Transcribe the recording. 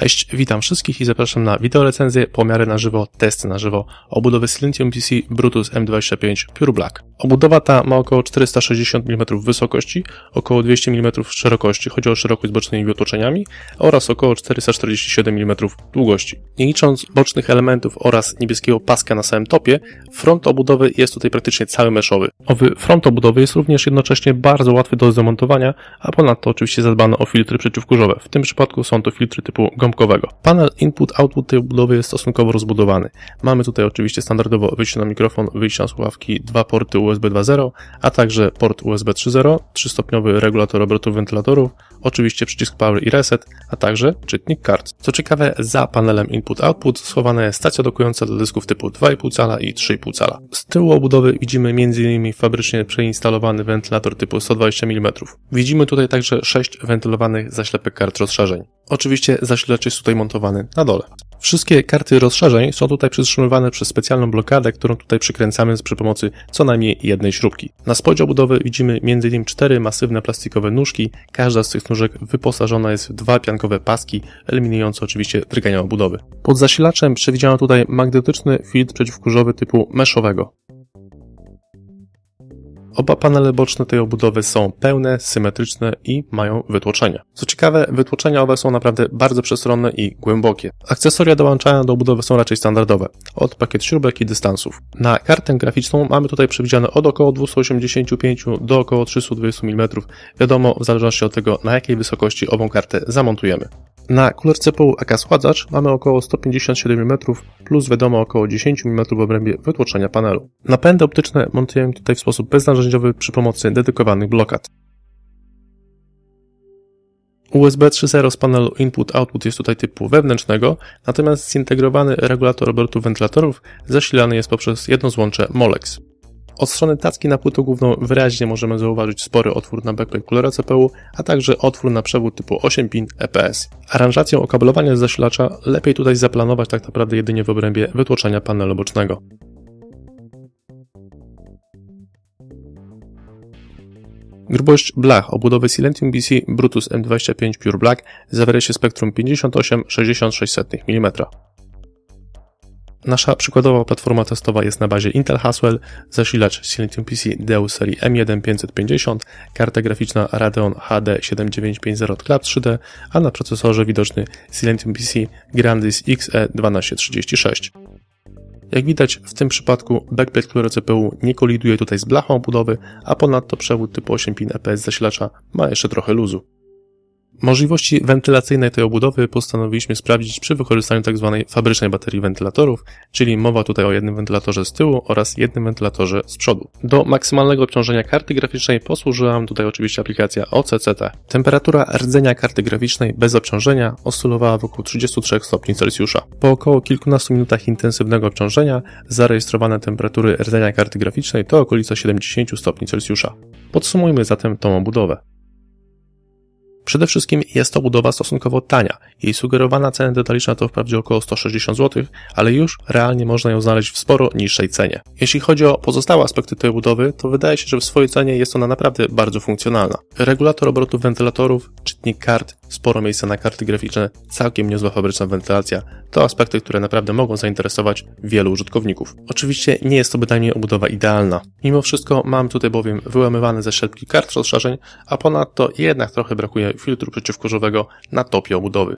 Cześć, witam wszystkich i zapraszam na wideo recenzję pomiary na żywo, testy na żywo obudowy Silentium PC Brutus M25 Pure Black. Obudowa ta ma około 460 mm wysokości, około 200 mm szerokości, chodzi o szerokość z bocznymi otoczeniami oraz około 447 mm długości. Nie licząc bocznych elementów oraz niebieskiego paska na samym topie, front obudowy jest tutaj praktycznie cały meszowy. Owy front obudowy jest również jednocześnie bardzo łatwy do zdemontowania, a ponadto oczywiście zadbano o filtry przeciwkurzowe. W tym przypadku są to filtry typu gąbkowego. Panel input-output tej budowy jest stosunkowo rozbudowany. Mamy tutaj oczywiście standardowo wyjście na mikrofon, wyjście na słuchawki, dwa porty USB 2.0, a także port USB 3.0, trzystopniowy regulator obrotu wentylatorów, oczywiście przycisk power i reset, a także czytnik kart. Co ciekawe, za panelem input-output schowana jest stacja dokująca do dysków typu 2,5 cala i 3,5 cala. Z tyłu obudowy widzimy m.in. fabrycznie przeinstalowany wentylator typu 120 mm. Widzimy tutaj także 6 wentylowanych zaślepek kart rozszerzeń. Oczywiście zasilacz jest tutaj montowany na dole. Wszystkie karty rozszerzeń są tutaj przytrzymywane przez specjalną blokadę, którą tutaj przykręcamy przy pomocy co najmniej jednej śrubki. Na spodzie obudowy widzimy m.in. cztery masywne plastikowe nóżki. Każda z tych nóżek wyposażona jest w dwa piankowe paski, eliminujące oczywiście drgania obudowy. Pod zasilaczem przewidziano tutaj magnetyczny filtr przeciwkurzowy typu meszowego. Oba panele boczne tej obudowy są pełne, symetryczne i mają wytłoczenia ciekawe, wytłoczenia owe są naprawdę bardzo przestronne i głębokie. Akcesoria dołączane do budowy są raczej standardowe, od pakiet śrubek i dystansów. Na kartę graficzną mamy tutaj przewidziane od około 285 do około 320 mm, wiadomo w zależności od tego na jakiej wysokości ową kartę zamontujemy. Na kuleczce połu AK schładzacz mamy około 157 mm plus wiadomo około 10 mm w obrębie wytłoczenia panelu. Napędy optyczne montujemy tutaj w sposób beznarzędziowy przy pomocy dedykowanych blokad. USB 3.0 z panelu Input-Output jest tutaj typu wewnętrznego, natomiast zintegrowany regulator obrotu wentylatorów zasilany jest poprzez jedno złącze Molex. Od strony tacki na płytę główną wyraźnie możemy zauważyć spory otwór na backplate kulera CPU, a także otwór na przewód typu 8-pin EPS. Aranżację okablowania zasilacza lepiej tutaj zaplanować tak naprawdę jedynie w obrębie wytłoczenia panelu bocznego. Grubość blach obudowy Silentium BC Brutus M25 Pure Black zawiera się spektrum 58-66 58-66 mm. Nasza przykładowa platforma testowa jest na bazie Intel Haswell, zasilacz Silentium PC Deus serii M1550, karta graficzna Radeon HD 7950 od Club 3D, a na procesorze widoczny Silentium PC Grandis XE1236. Jak widać w tym przypadku backplate które CPU nie koliduje tutaj z blachą budowy, a ponadto przewód typu 8 pin EPS zasilacza ma jeszcze trochę luzu. Możliwości wentylacyjnej tej obudowy postanowiliśmy sprawdzić przy wykorzystaniu tzw. Tak fabrycznej baterii wentylatorów, czyli mowa tutaj o jednym wentylatorze z tyłu oraz jednym wentylatorze z przodu. Do maksymalnego obciążenia karty graficznej posłużyłam tutaj oczywiście aplikacja OCCT. Temperatura rdzenia karty graficznej bez obciążenia oscylowała wokół 33 stopni Celsjusza. Po około kilkunastu minutach intensywnego obciążenia zarejestrowane temperatury rdzenia karty graficznej to okolica 70 stopni Celsjusza. Podsumujmy zatem tą obudowę. Przede wszystkim jest to budowa stosunkowo tania. Jej sugerowana cena detaliczna to wprawdzie około 160 zł, ale już realnie można ją znaleźć w sporo niższej cenie. Jeśli chodzi o pozostałe aspekty tej budowy, to wydaje się, że w swojej cenie jest ona naprawdę bardzo funkcjonalna. Regulator obrotu wentylatorów, czytnik kart, sporo miejsca na karty graficzne, całkiem niezła fabryczna wentylacja. To aspekty, które naprawdę mogą zainteresować wielu użytkowników. Oczywiście nie jest to bynajmniej obudowa idealna. Mimo wszystko mam tutaj bowiem wyłamywane ze szelki kart rozszerzeń, a ponadto jednak trochę brakuje filtru przeciwkurzowego na topie obudowy.